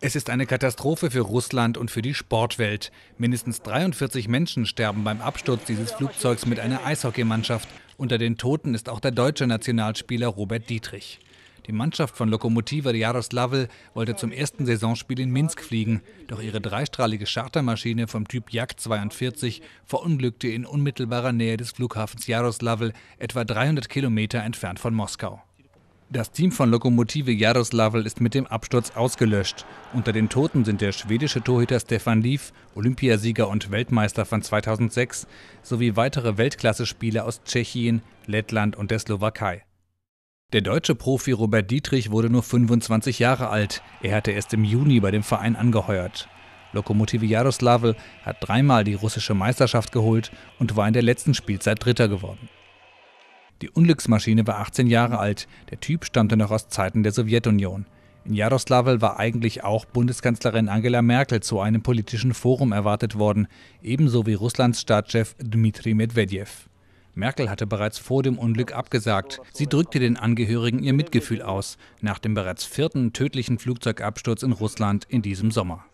Es ist eine Katastrophe für Russland und für die Sportwelt. Mindestens 43 Menschen sterben beim Absturz dieses Flugzeugs mit einer Eishockeymannschaft. Unter den Toten ist auch der deutsche Nationalspieler Robert Dietrich. Die Mannschaft von Lokomotiva Jaroslawl wollte zum ersten Saisonspiel in Minsk fliegen, doch ihre dreistrahlige Chartermaschine vom Typ Jak 42 verunglückte in unmittelbarer Nähe des Flughafens Jaroslawl, etwa 300 Kilometer entfernt von Moskau. Das Team von Lokomotive Jaroslawl ist mit dem Absturz ausgelöscht. Unter den Toten sind der schwedische Torhüter Stefan Lief, Olympiasieger und Weltmeister von 2006, sowie weitere Weltklasse-Spieler aus Tschechien, Lettland und der Slowakei. Der deutsche Profi Robert Dietrich wurde nur 25 Jahre alt. Er hatte erst im Juni bei dem Verein angeheuert. Lokomotive Jaroslawl hat dreimal die russische Meisterschaft geholt und war in der letzten Spielzeit Dritter geworden. Die Unglücksmaschine war 18 Jahre alt. Der Typ stammte noch aus Zeiten der Sowjetunion. In Jaroslawl war eigentlich auch Bundeskanzlerin Angela Merkel zu einem politischen Forum erwartet worden, ebenso wie Russlands Staatschef Dmitri Medvedev. Merkel hatte bereits vor dem Unglück abgesagt. Sie drückte den Angehörigen ihr Mitgefühl aus, nach dem bereits vierten tödlichen Flugzeugabsturz in Russland in diesem Sommer.